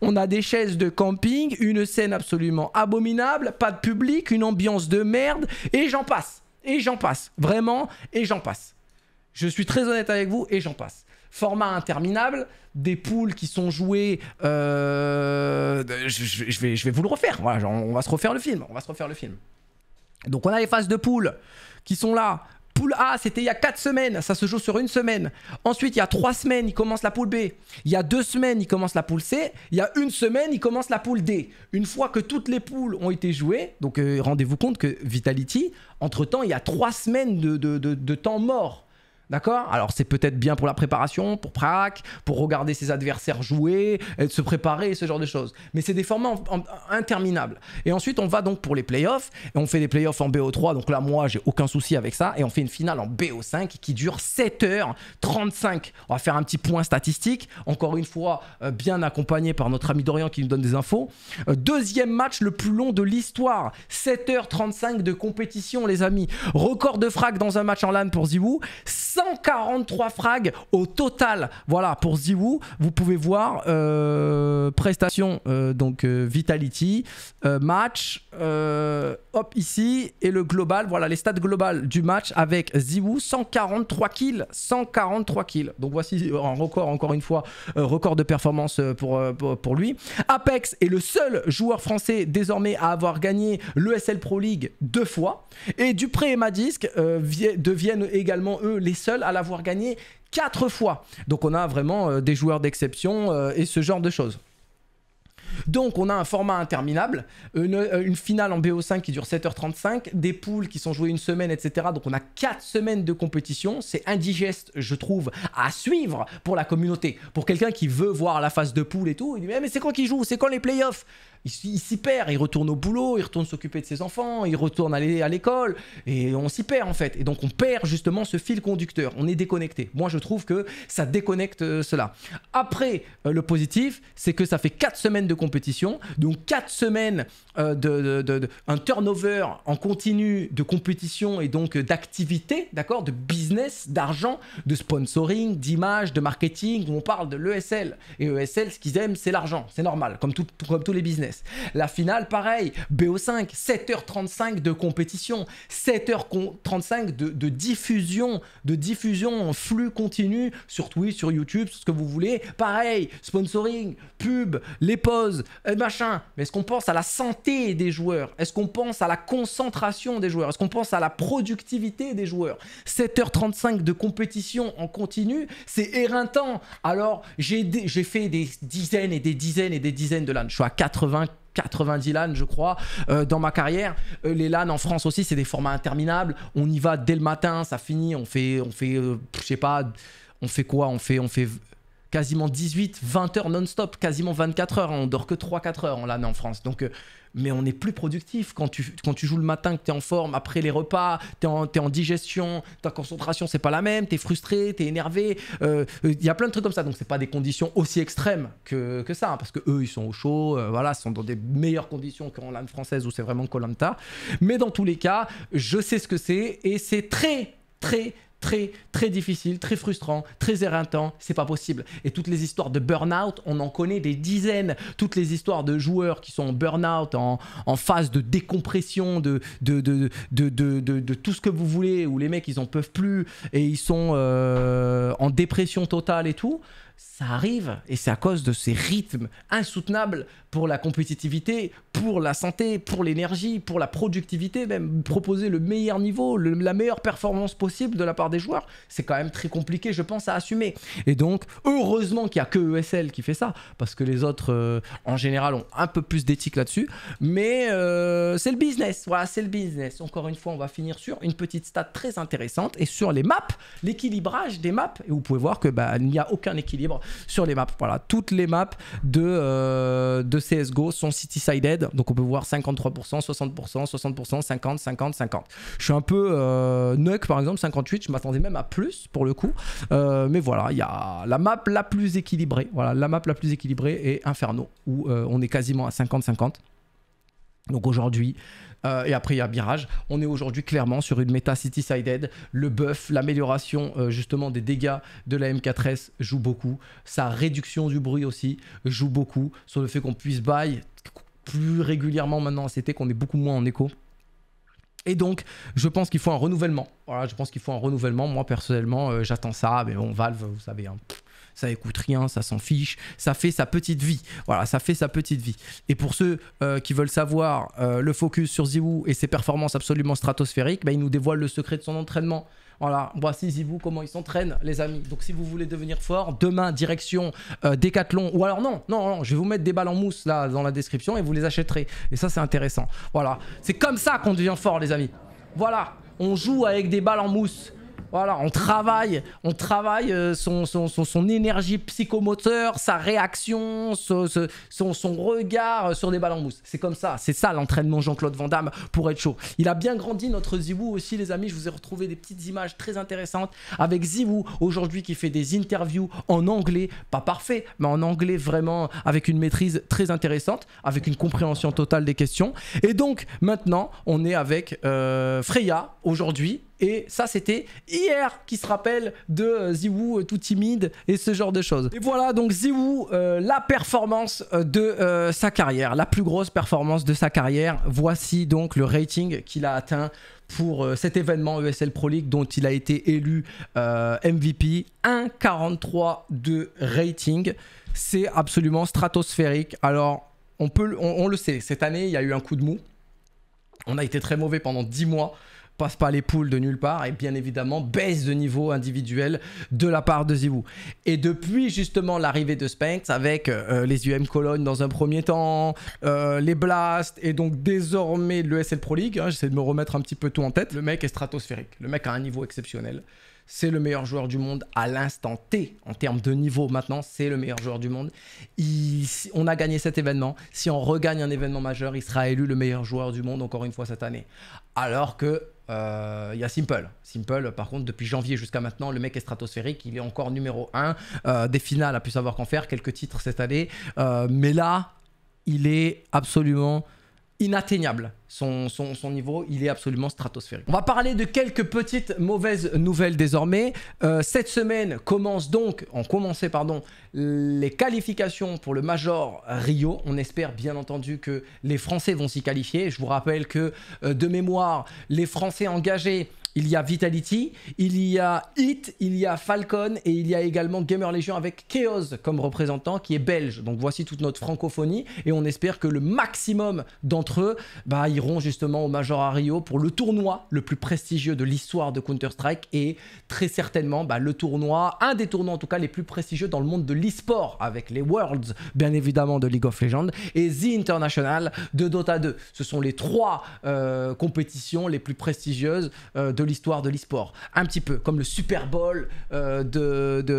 On a des chaises de camping, une scène absolument abominable, pas de public, une ambiance de merde, et j'en passe. Et j'en passe. Vraiment, et j'en passe. Je suis très honnête avec vous, et j'en passe. Format interminable, des poules qui sont jouées. Euh, je, vais, je vais vous le refaire. on va se refaire le film. On va se refaire le film. Donc on a les phases de poules qui sont là. Poule A, c'était il y a 4 semaines, ça se joue sur une semaine. Ensuite, il y a 3 semaines, il commence la poule B. Il y a 2 semaines, il commence la poule C. Il y a une semaine, il commence la poule D. Une fois que toutes les poules ont été jouées, donc euh, rendez-vous compte que Vitality, entre-temps, il y a 3 semaines de temps mort. D'accord Alors c'est peut-être bien pour la préparation, pour Prac, pour regarder ses adversaires jouer, se préparer, ce genre de choses. Mais c'est des formats interminables. Et ensuite on va donc pour les playoffs, et on fait des playoffs en BO3, donc là moi j'ai aucun souci avec ça, et on fait une finale en BO5 qui dure 7h35. On va faire un petit point statistique, encore une fois euh, bien accompagné par notre ami Dorian qui nous donne des infos. Euh, deuxième match le plus long de l'histoire, 7h35 de compétition les amis. Record de frac dans un match en LAN pour Zibou. 143 frags au total. Voilà, pour Ziwu. vous pouvez voir prestations euh, prestation, euh, donc euh, Vitality, match, hop ici, et le global, voilà les stats globales du match avec Ziwu 143 kills, 143 kills. Donc voici un record, encore une fois, record de performance pour, pour, lui. Apex est le seul joueur français désormais à avoir gagné l'ESL Pro League deux fois. Et Dupré et Madisque deviennent également eux les seuls à l'avoir gagné quatre fois. Donc on a vraiment euh, des joueurs d'exception euh, et ce genre de choses. Donc on a un format interminable, une, euh, finale en BO5 qui dure 7h35, des poules qui sont jouées une semaine, etc. Donc on a 4 semaines de compétition. C'est indigeste, je trouve, à suivre pour la communauté. Pour quelqu'un qui veut voir la phase de poule et tout, il dit mais c'est quand qui joue, C'est quand les playoffs il, s'y perd, il retourne au boulot, il retourne s'occuper de ses enfants, il retourne aller à l'école, et on s'y perd en fait. Et donc on perd justement ce fil conducteur, on est déconnecté. Moi je trouve que ça déconnecte euh, cela. Après, euh, le positif, c'est que ça fait 4 semaines de compétition, donc 4 semaines euh, de, de, un turnover en continu de compétition et donc d'activité, d'accord, de business, d'argent, de sponsoring, d'image, de marketing, où on parle de l'ESL. Et ESL, ce qu'ils aiment, c'est l'argent, c'est normal, comme, comme tous les business. La finale, pareil, BO5, 7h35 de compétition, 7h35 de, diffusion, de diffusion en flux continu sur Twitch, sur YouTube, ce que vous voulez. Pareil, sponsoring, pub, les pauses, euh, machin. Mais est-ce qu'on pense à la santé des joueurs Est-ce qu'on pense à la concentration des joueurs Est-ce qu'on pense à la productivité des joueurs 7h35 de compétition en continu, c'est éreintant. Alors, j'ai fait des dizaines et des dizaines et des dizaines de LAN. Je suis à 80 90 LAN, je crois, euh, dans ma carrière. Euh, les LAN en France aussi, c'est des formats interminables. On y va dès le matin, ça finit. On fait, on fait, euh, je sais pas, on fait quoi On fait, on fait quasiment 18, 20 heures non-stop, quasiment 24 heures. On dort que 3-4 heures en LAN en France. Donc mais on est plus productif quand tu, quand tu joues le matin, que tu es en forme, après les repas, tu es, en digestion, ta concentration, c'est pas la même, tu es frustré, tu es énervé. Il euh, euh, y a plein de trucs comme ça. Donc, c'est pas des conditions aussi extrêmes que, ça, hein, parce que eux, ils sont au chaud, euh, voilà, sont dans des meilleures conditions qu'en lande française où c'est vraiment Colanta. Mais dans tous les cas, je sais ce que c'est et c'est très, très, très très difficile, très frustrant, très éreintant, c'est pas possible. Et toutes les histoires de burn-out, on en connaît des dizaines. Toutes les histoires de joueurs qui sont en burn-out, en, phase de décompression, de tout ce que vous voulez, où les mecs ils en peuvent plus et ils sont euh, en dépression totale et tout ça arrive et c'est à cause de ces rythmes insoutenables pour la compétitivité, pour la santé, pour l'énergie, pour la productivité, même proposer le meilleur niveau, la meilleure performance possible de la part des joueurs, c'est quand même très compliqué, je pense, à assumer. Et donc, heureusement qu'il n'y a que ESL qui fait ça, parce que les autres, euh, en général, ont un peu plus d'éthique là-dessus. Mais euh, c'est le business, voilà, c'est le business. Encore une fois, on va finir sur une petite stat très intéressante et sur les maps, l'équilibrage des maps. Et vous pouvez voir que bah, il n'y a aucun équilibre sur les maps. Voilà, toutes les maps de, euh, de CSGO sont city-sided, donc on peut voir 53%, 60%, 60%, 50, 50, 50. Je suis un peu euh, par exemple, 58, je m'attendais même à plus pour le coup, euh, mais voilà, il y a la map la plus équilibrée, voilà, la map la plus équilibrée est Inferno, où euh, on est quasiment à 50-50. Donc aujourd'hui, euh, et après, il y a Mirage. On est aujourd'hui clairement sur une méta city-sided. Le buff, l'amélioration euh, justement des dégâts de la M4S joue beaucoup. Sa réduction du bruit aussi joue beaucoup. Sur le fait qu'on puisse buy plus régulièrement maintenant c'était qu'on est beaucoup moins en écho. Et donc, je pense qu'il faut un renouvellement. Voilà, je pense qu'il faut un renouvellement. Moi, personnellement, euh, j'attends ça. Mais bon, Valve, vous savez, hein, ça écoute rien, ça s'en fiche, ça fait sa petite vie. Voilà, ça fait sa petite vie. Et pour ceux euh, qui veulent savoir euh, le focus sur Ziwu et ses performances absolument stratosphériques, bah, il nous dévoile le secret de son entraînement. Voilà, voici Zibou comment il s'entraîne, les amis. Donc si vous voulez devenir fort, demain direction euh, Décathlon, ou alors non, non, non, je vais vous mettre des balles en mousse là dans la description et vous les achèterez. Et ça c'est intéressant. Voilà, c'est comme ça qu'on devient fort, les amis. Voilà, on joue avec des balles en mousse. Voilà, on travaille, on travaille euh, son, énergie psychomoteur, sa réaction, son, regard euh, sur des balles en mousse. C'est comme ça, c'est ça l'entraînement Jean-Claude Van Damme pour être chaud. Il a bien grandi notre Zibou aussi, les amis. Je vous ai retrouvé des petites images très intéressantes avec Zibou aujourd'hui qui fait des interviews en anglais, pas parfait, mais en anglais vraiment avec une maîtrise très intéressante, avec une compréhension totale des questions. Et donc maintenant, on est avec euh, Freya aujourd'hui et ça, c'était hier qui se rappelle de euh, Ziwoo euh, tout timide et ce genre de choses. Et voilà donc Ziwoo, euh, la performance euh, de sa carrière, la plus grosse performance de sa carrière. Voici donc le rating qu'il a atteint pour cet événement ESL Pro League dont il a été élu MVP. 1,43 de rating. C'est absolument stratosphérique. Alors, on, peut, on le sait, cette année, il y a eu un coup de mou. On a été très mauvais pendant 10 mois passe pas les poules de nulle part et bien évidemment baisse de niveau individuel de la part de Zivu. Et depuis justement l'arrivée de Spanx, avec euh, les UM Cologne dans un premier temps, euh, les Blast et donc désormais le SL Pro League, hein, j'essaie de me remettre un petit peu tout en tête, le mec est stratosphérique, le mec a un niveau exceptionnel. C'est le meilleur joueur du monde à l'instant T. En termes de niveau maintenant, c'est le meilleur joueur du monde. on a gagné cet événement. Si on regagne un événement majeur, il sera élu le meilleur joueur du monde encore une fois cette année. Alors que il euh, y a Simple. Simple, par contre, depuis janvier jusqu'à maintenant, le mec est stratosphérique. Il est encore numéro 1 euh, des finales, à plus savoir qu'en faire, quelques titres cette année. Euh, mais là, il est absolument inatteignable. Son, niveau, il est absolument stratosphérique. On va parler de quelques petites mauvaises nouvelles désormais. Euh, cette semaine commence donc, en commencé pardon, les qualifications pour le Major Rio. On espère bien entendu que les Français vont s'y qualifier. Je vous rappelle que euh, de mémoire, les Français engagés il y a Vitality, il y a Hit, il y a Falcon et il y a également Gamer Legion avec Chaos comme représentant qui est belge. Donc voici toute notre francophonie et on espère que le maximum d'entre eux bah, iront justement au Major à pour le tournoi le plus prestigieux de l'histoire de Counter-Strike et très certainement bah, le tournoi, un des tournois en tout cas les plus prestigieux dans le monde de l'e-sport avec les Worlds bien évidemment de League of Legends et The International de Dota 2. Ce sont les trois euh, compétitions les plus prestigieuses euh, de l'histoire de l'e-sport. Un petit peu, comme le Super Bowl euh, de, de,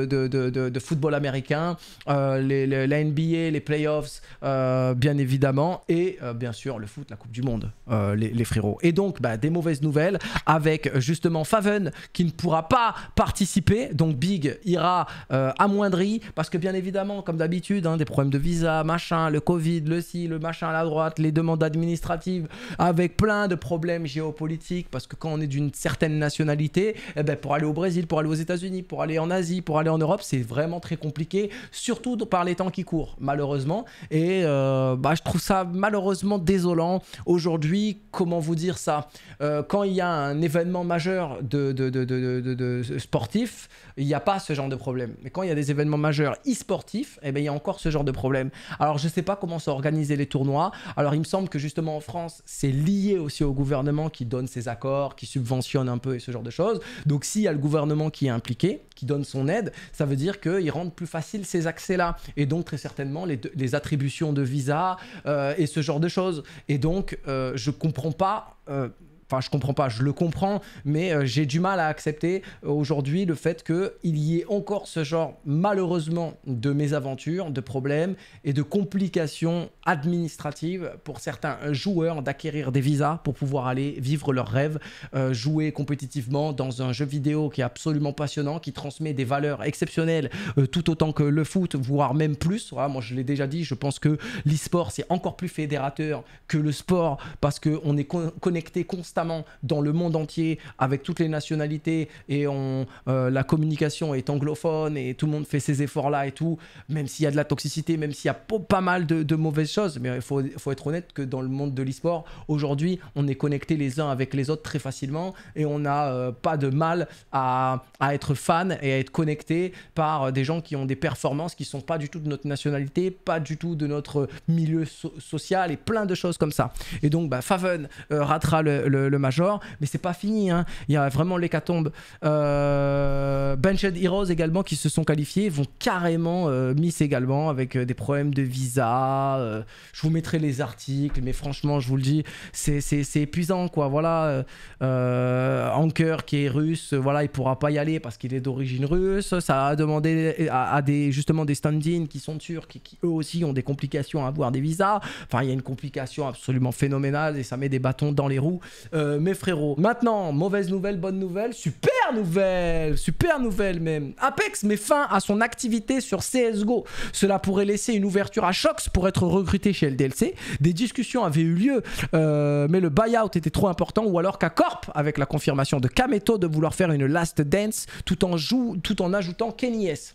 de, football américain, euh, les, la NBA, les playoffs, euh, bien évidemment, et bien sûr le foot, la Coupe du Monde, les, les, frérots. Et donc, bah, des mauvaises nouvelles avec justement Faven qui ne pourra pas participer. Donc, Big ira amoindri parce que, bien évidemment, comme d'habitude, hein, des problèmes de visa, machin, le Covid, le si, le machin à la droite, les demandes administratives avec plein de problèmes géopolitiques parce que quand on est d'une certaine certaines nationalités, eh ben, pour aller au Brésil, pour aller aux États-Unis, pour aller en Asie, pour aller en Europe, c'est vraiment très compliqué, surtout par les temps qui courent, malheureusement. Et euh, bah, je trouve ça malheureusement désolant aujourd'hui. Comment vous dire ça euh, Quand il y a un événement majeur de, de, de, de sportif, il n'y a pas ce genre de problème. Mais quand il y a des événements majeurs e-sportifs, eh ben, il y a encore ce genre de problème. Alors je ne sais pas comment s'organiser les tournois. Alors il me semble que justement en France, c'est lié aussi au gouvernement qui donne ses accords, qui subventionne un peu et ce genre de choses. Donc s'il y a le gouvernement qui est impliqué, qui donne son aide, ça veut dire qu'il rend plus facile ces accès-là. Et donc très certainement les, attributions de visa euh, et ce genre de choses. Et donc je euh, je comprends pas... Euh, Enfin, je comprends pas, je le comprends, mais euh, j'ai du mal à accepter euh, aujourd'hui le fait qu'il y ait encore ce genre, malheureusement, de mésaventures, de problèmes et de complications administratives pour certains joueurs d'acquérir des visas pour pouvoir aller vivre leurs rêves, euh, jouer compétitivement dans un jeu vidéo qui est absolument passionnant, qui transmet des valeurs exceptionnelles tout autant que le foot, voire même plus. moi, je l'ai déjà dit, je pense que l'e-sport, c'est encore plus fédérateur que le sport parce qu'on est connecté constamment dans le monde entier avec toutes les nationalités et on, euh, la communication est anglophone et tout le monde fait ces efforts-là et tout, même s'il y a de la toxicité, même s'il y a pas mal de, mauvaises choses, mais il faut, faut, être honnête que dans le monde de l'e-sport, aujourd'hui, on est connecté les uns avec les autres très facilement et on n'a euh, pas de mal à, à, être fan et à être connecté par euh, des gens qui ont des performances qui sont pas du tout de notre nationalité, pas du tout de notre milieu social et plein de choses comme ça. Et donc, bah, Faven ratera le le Major, mais c'est pas fini. Hein. Il y a vraiment l'hécatombe. Euh, Benched Heroes également qui se sont qualifiés vont carrément euh, miss également avec euh, des problèmes de visa. Euh. je vous mettrai les articles, mais franchement, je vous le dis, c'est épuisant quoi. Voilà, Anker qui est russe, voilà, il pourra pas y aller parce qu'il est d'origine russe. Ça a demandé à, des justement des stand-in qui sont turcs qui eux aussi ont des complications à avoir des visas. Enfin, il y a une complication absolument phénoménale et ça met des bâtons dans les roues euh, mes frérots. Maintenant, mauvaise nouvelle, bonne nouvelle, super nouvelle, super nouvelle même. Apex met fin à son activité sur CSGO. Cela pourrait laisser une ouverture à Shox pour être recruté chez LDLC. Des discussions avaient eu lieu, euh, mais le buyout était trop important, ou alors qu'à Corp, avec la confirmation de Kameto de vouloir faire une last dance tout en, tout en ajoutant Kenny S.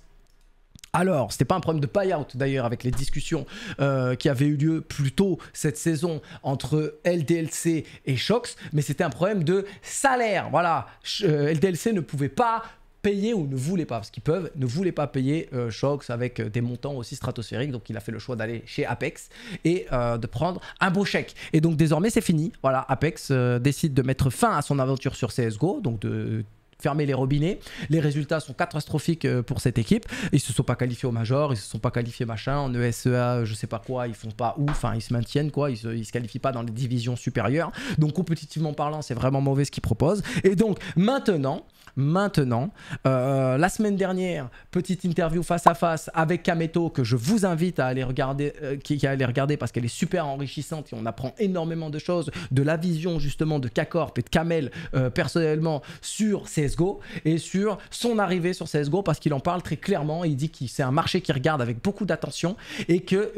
Alors, c'était pas un problème de payout d'ailleurs avec les discussions euh, qui avaient eu lieu plus tôt cette saison entre LDLC et Shox, mais c'était un problème de salaire. Voilà, euh, LDLC ne pouvait pas payer ou ne voulait pas, parce qu'ils peuvent, ne voulait pas payer euh, Shox avec des montants aussi stratosphériques, donc il a fait le choix d'aller chez Apex et de prendre un beau chèque. Et donc désormais c'est fini, voilà, Apex décide de mettre fin à son aventure sur CSGO, donc de fermer les robinets. Les résultats sont catastrophiques euh, pour cette équipe. Ils se sont pas qualifiés au major, ils se sont pas qualifiés machin, en ESEA, je sais pas quoi, ils font pas ouf, enfin ils se maintiennent quoi, ils se, ils se qualifient pas dans les divisions supérieures. Donc compétitivement parlant, c'est vraiment mauvais ce qu'ils proposent. Et donc maintenant, maintenant. Euh, la semaine dernière, petite interview face à face avec Kameto que je vous invite à aller regarder, euh, qui, qui à aller regarder parce qu'elle est super enrichissante et on apprend énormément de choses de la vision justement de k et de Kamel euh, personnellement sur CSGO et sur son arrivée sur CSGO parce qu'il en parle très clairement. Il dit que c'est un marché qu'il regarde avec beaucoup d'attention et que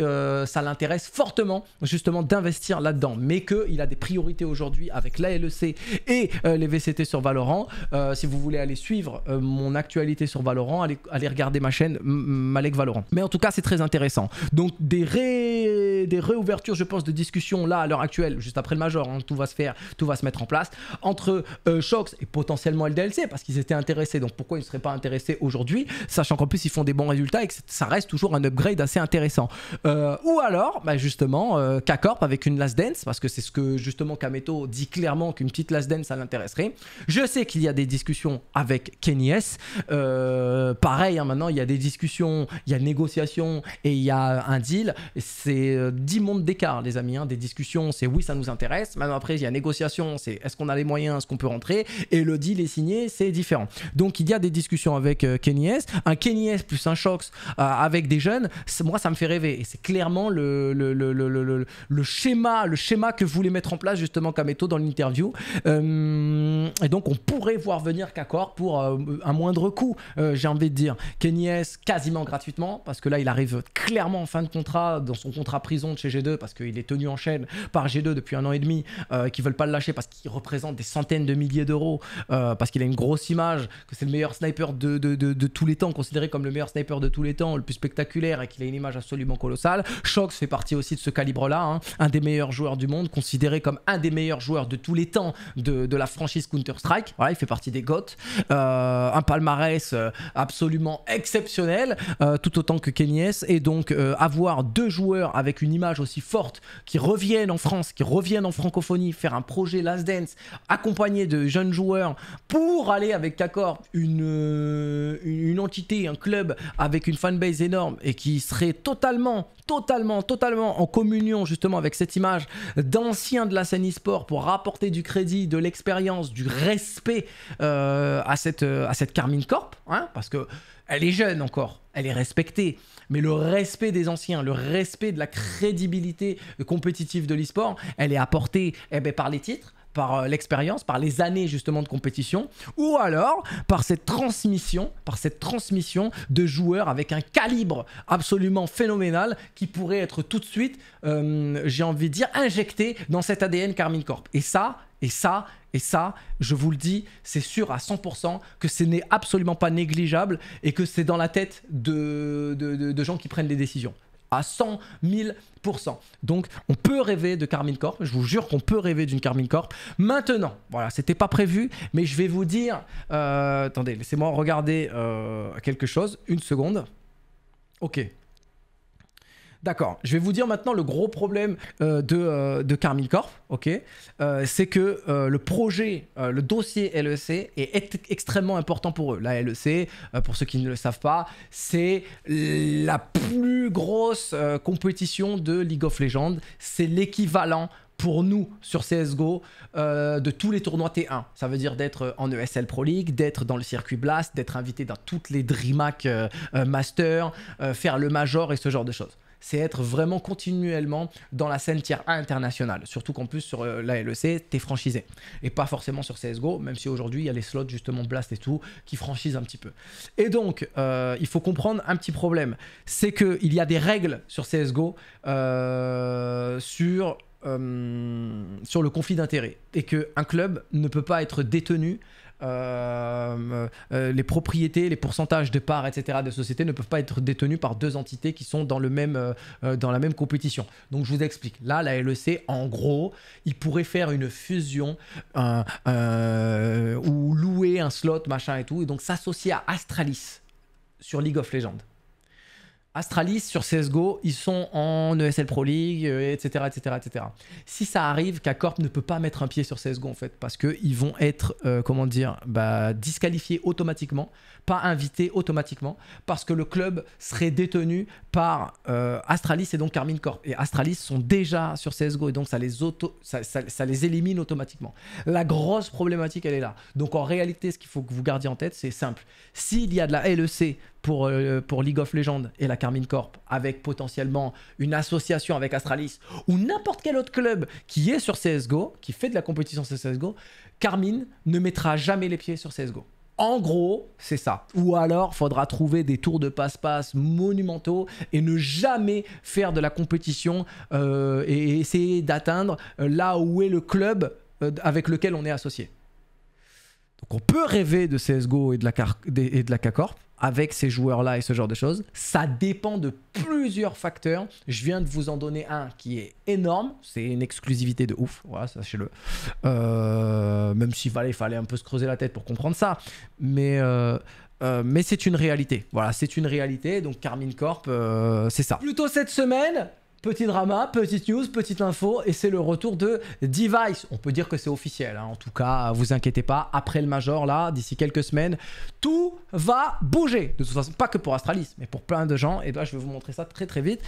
ça l'intéresse fortement justement d'investir là-dedans, mais qu'il a des priorités aujourd'hui avec la LEC et les VCT sur Valorant. si vous voulez voulez aller suivre euh, mon actualité sur Valorant, aller regarder ma chaîne Malek Valorant. Mais en tout cas, c'est très intéressant. Donc des, des réouvertures, je pense, de discussion là à l'heure actuelle, juste après le Major, hein, tout va se faire, tout va se mettre en place, entre euh, Shox et potentiellement LDLC, parce qu'ils étaient intéressés. Donc pourquoi ils ne seraient pas intéressés aujourd'hui, sachant qu'en plus ils font des bons résultats et que ça reste toujours un upgrade assez intéressant. Euh, ou alors, bah, justement, K-Corp avec une last dance, parce que c'est ce que justement Kameto dit clairement qu'une petite last dance, ça l'intéresserait. Je sais qu'il y a des discussions avec Kenny S. Euh, pareil, hein, maintenant, il y a des discussions, il y a négociation et il y a un deal. C'est 10 euh, mondes d'écart, les amis. Hein. Des discussions, c'est oui, ça nous intéresse. maintenant après, il y a négociation, c'est est-ce qu'on a les moyens, est-ce qu'on peut rentrer. Et le deal est signé, c'est différent. Donc, il y a des discussions avec euh, Kenny S. Un Kenny S plus un Shox avec des jeunes, moi, ça me fait rêver. Et c'est clairement le, le, schéma, le schéma que voulait mettre en place justement Kameto dans l'interview. et donc, on pourrait voir venir accord pour euh, un moindre coût, euh, j'ai envie de dire. S quasiment gratuitement, parce que là, il arrive clairement en fin de contrat, dans son contrat prison de chez G2, parce qu'il est tenu en chaîne par G2 depuis un an et demi, euh, qu'ils qui veulent pas le lâcher parce qu'il représente des centaines de milliers d'euros, parce qu'il a une grosse image, que c'est le meilleur sniper de, tous les temps, considéré comme le meilleur sniper de tous les temps, le plus spectaculaire, et qu'il a une image absolument colossale. Shox fait partie aussi de ce calibre-là, hein. un des meilleurs joueurs du monde, considéré comme un des meilleurs joueurs de tous les temps de, de la franchise Counter-Strike. Voilà, il fait partie des GOT, euh, un palmarès euh, absolument exceptionnel, euh, tout autant que S et donc avoir deux joueurs avec une image aussi forte qui reviennent en France, qui reviennent en francophonie, faire un projet Last Dance accompagné de jeunes joueurs pour aller avec Kakor une, une entité, un club avec une fanbase énorme et qui serait totalement, totalement, totalement en communion justement avec cette image d'ancien de la scène e-sport pour rapporter du crédit, de l'expérience, du respect. Euh, à, cette, euh, à cette Carmine Corp, hein, parce que elle est jeune encore, elle est respectée, mais le respect des anciens, le respect de la crédibilité compétitive de l'e-sport, elle est apportée eh ben, par les titres, par euh, l'expérience, par les années justement de compétition, ou alors par cette transmission, par cette transmission de joueurs avec un calibre absolument phénoménal qui pourrait être tout de suite, euh, j'ai envie de dire, injecté dans cet ADN Carmine Corp. Et ça, et ça, et ça, je vous le dis, c'est sûr à 100% que ce n'est absolument pas négligeable et que c'est dans la tête de, de gens qui prennent les décisions à 100 000 donc on peut rêver de Carmine Corp, je vous jure qu'on peut rêver d'une Carmine Corp. Maintenant, voilà, c'était pas prévu, mais je vais vous dire, euh, attendez, laissez-moi regarder euh, quelque chose, une seconde. Ok, D'accord. Je vais vous dire maintenant le gros problème euh, de, euh, Corp, ok euh, C'est que le projet, le dossier LEC est extrêmement important pour eux. La LEC, pour ceux qui ne le savent pas, c'est la plus grosse compétition de League of Legends. C'est l'équivalent pour nous sur CSGO de tous les tournois T1. Ça veut dire d'être en ESL Pro League, d'être dans le circuit Blast, d'être invité dans toutes les DreamHack Masters, Master, faire le Major et ce genre de choses c'est être vraiment continuellement dans la scène tier 1 internationale. Surtout qu'en plus, sur euh, la LEC, t'es franchisé. Et pas forcément sur CSGO, même si aujourd'hui, il y a les slots, justement, Blast et tout, qui franchissent un petit peu. Et donc, euh, il faut comprendre un petit problème. C'est qu'il y a des règles sur CSGO euh, sur, sur le conflit d'intérêts. Et qu'un club ne peut pas être détenu euh, euh, les propriétés, les pourcentages de parts, etc. de sociétés ne peuvent pas être détenus par deux entités qui sont dans, le même, euh, dans la même compétition. Donc je vous explique. Là, la LEC, en gros, il pourrait faire une fusion ou louer un slot, machin et tout, et donc s'associer à Astralis sur League of Legends. Astralis sur CSGO, ils sont en ESL Pro League, etc. etc., etc. Si ça arrive qu'Acorp ne peut pas mettre un pied sur CSGO, en fait, parce qu'ils vont être, euh, comment dire, bah, disqualifiés automatiquement, pas invités automatiquement, parce que le club serait détenu par euh, Astralis et donc Carmine Corp. Et Astralis sont déjà sur CSGO, et donc ça les, auto ça les élimine automatiquement. La grosse problématique, elle est là. Donc en réalité, ce qu'il faut que vous gardiez en tête, c'est simple. S'il y a de la LEC euh, pour, League of Legends et la Carmine Corp, avec potentiellement une association avec Astralis ou n'importe quel autre club qui est sur CSGO, qui fait de la compétition sur CSGO, Carmine ne mettra jamais les pieds sur CSGO. En gros, c'est ça. Ou alors, faudra trouver des tours de passe-passe monumentaux et ne jamais faire de la compétition euh, et essayer d'atteindre euh, là où est le club avec lequel on est associé. Donc on peut rêver de CSGO et de la, et de la K-Corp, avec ces joueurs-là et ce genre de choses. Ça dépend de plusieurs facteurs. Je viens de vous en donner un qui est énorme. C'est une exclusivité de ouf. Voilà, sachez-le. Euh, même s'il fallait, fallait un peu se creuser la tête pour comprendre ça. Mais. Euh, euh, mais c'est une réalité. Voilà, c'est une réalité. Donc Carmine Corp, c'est ça. Plutôt cette semaine, petit drama, petite news, petite info, et c'est le retour de Device. On peut dire que c'est officiel, hein. en tout cas, vous inquiétez pas, après le Major, là, d'ici quelques semaines, tout va bouger. De toute façon, pas que pour Astralis, mais pour plein de gens, et là, ben, je vais vous montrer ça très très vite.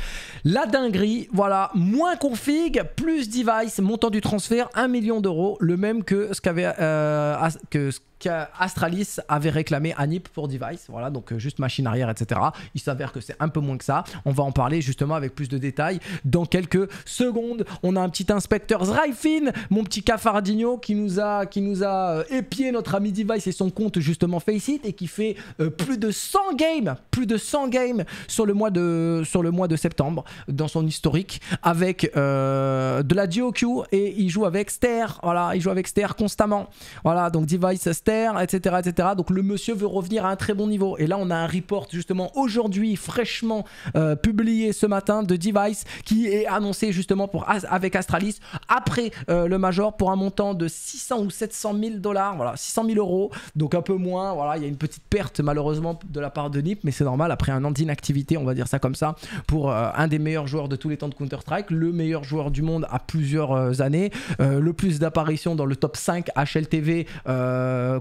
La dinguerie, voilà, moins config, plus Device, montant du transfert, 1 million d'euros, le même que ce qu'avait... Euh, que Astralis avait réclamé Anip pour Device. Voilà, donc euh, juste machine arrière, etc. Il s'avère que c'est un peu moins que ça. On va en parler justement avec plus de détails dans quelques secondes. On a un petit inspecteur Zryfin, mon petit cafardinho qui nous a, qui nous a euh, épié notre ami Device et son compte justement Faceit et qui fait euh, plus de 100 games, plus de 100 games sur le mois de, sur le mois de septembre dans son historique avec de la GOQ et il joue avec Ster. Voilà, il joue avec Ster constamment. Voilà, donc Device, Ster etc., etc. Donc le monsieur veut revenir à un très bon niveau. Et là, on a un report justement aujourd'hui, fraîchement euh, publié ce matin de Device, qui est annoncé justement pour avec Astralis après euh, le Major pour un montant de 600 ou 700 000 dollars, voilà, 600 000 euros, donc un peu moins. Voilà, il y a une petite perte malheureusement de la part de NIP, mais c'est normal après un an d'inactivité, on va dire ça comme ça, pour euh, un des meilleurs joueurs de tous les temps de Counter-Strike, le meilleur joueur du monde à plusieurs années, le plus d'apparitions dans le top 5 HLTV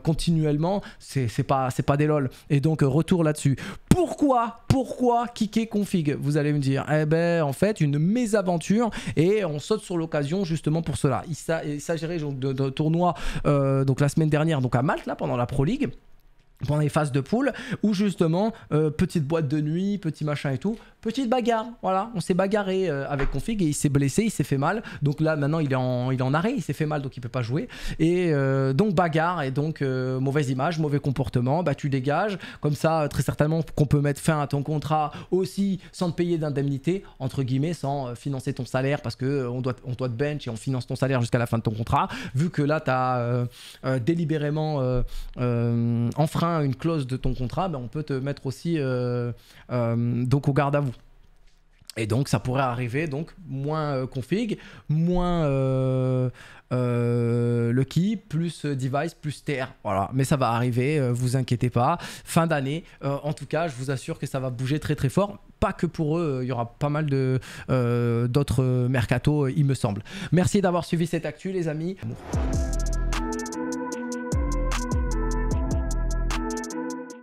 continuellement, c'est pas, pas des lol. Et donc, euh, retour là-dessus. Pourquoi Pourquoi kicker config Vous allez me dire. Eh ben, en fait, une mésaventure et on saute sur l'occasion justement pour cela. Il s'agirait de, de tournoi euh, donc la semaine dernière donc à Malte là pendant la Pro League pendant les phases de poule, où justement, euh, petite boîte de nuit, petit machin et tout, petite bagarre. Voilà, on s'est bagarré euh, avec Config et il s'est blessé, il s'est fait mal. Donc là, maintenant, il est en, il est en arrêt, il s'est fait mal, donc il peut pas jouer. Et euh, donc bagarre et donc euh, mauvaise image, mauvais comportement. Bah tu dégages. Comme ça, très certainement qu'on peut mettre fin à ton contrat aussi sans te payer d'indemnité entre guillemets, sans financer ton salaire parce qu'on on doit, on doit te bench et on finance ton salaire jusqu'à la fin de ton contrat. Vu que là, tu as délibérément enfreint une clause de ton contrat, bah, on peut te mettre aussi donc au garde à vous. Et donc ça pourrait arriver, donc moins euh, config, moins euh, euh, le euh, lucky, plus device, plus terre. Voilà, mais ça va arriver, vous inquiétez pas. Fin d'année, en tout cas, je vous assure que ça va bouger très très fort. Pas que pour eux, il y aura pas mal d'autres mercato, il me semble. Merci d'avoir suivi cette actu, les amis.